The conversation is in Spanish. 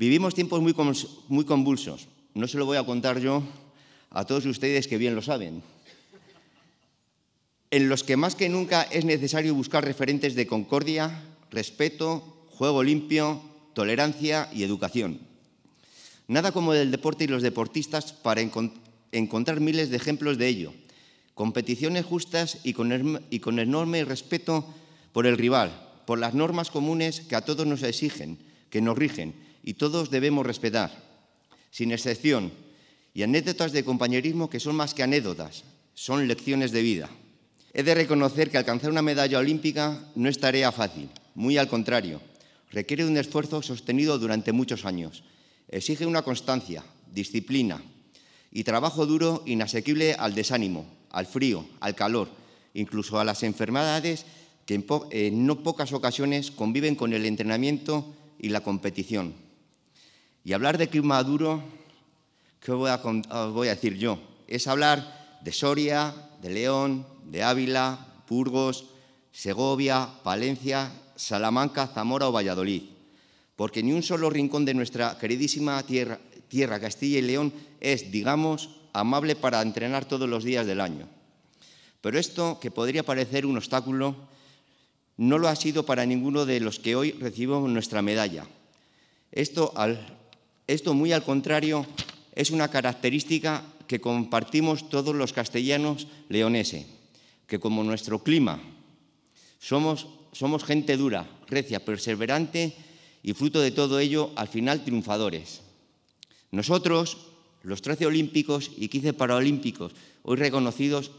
Vivimos tiempos muy, convulsos. No se lo voy a contar yo a todos ustedes que bien lo saben. En los que más que nunca es necesario buscar referentes de concordia, respeto, juego limpio, tolerancia y educación. Nada como el deporte y los deportistas para encontrar miles de ejemplos de ello. Competiciones justas y con enorme respeto por el rival, por las normas comunes que a todos nos exigen, que nos rigen y todos debemos respetar, sin excepción, y anécdotas de compañerismo que son más que anécdotas, son lecciones de vida. He de reconocer que alcanzar una medalla olímpica no es tarea fácil, muy al contrario, requiere un esfuerzo sostenido durante muchos años, exige una constancia, disciplina y trabajo duro inasequible al desánimo, al frío, al calor, incluso a las enfermedades que en, en no pocas ocasiones conviven con el entrenamiento y la competición. Y hablar de clima duro, ¿qué voy a, os ah, voy a decir yo? Es hablar de Soria, de León, de Ávila, Burgos, Segovia, Palencia, Salamanca, Zamora o Valladolid. Porque ni un solo rincón de nuestra queridísima tierra, tierra Castilla y León es, digamos, amable para entrenar todos los días del año. Pero esto, que podría parecer un obstáculo, no lo ha sido para ninguno de los que hoy recibimos nuestra medalla. Esto al esto, muy al contrario, es una característica que compartimos todos los castellanos leoneses, que como nuestro clima, somos, somos gente dura, recia, perseverante y fruto de todo ello, al final triunfadores. Nosotros, los 13 olímpicos y 15 paralímpicos, hoy reconocidos,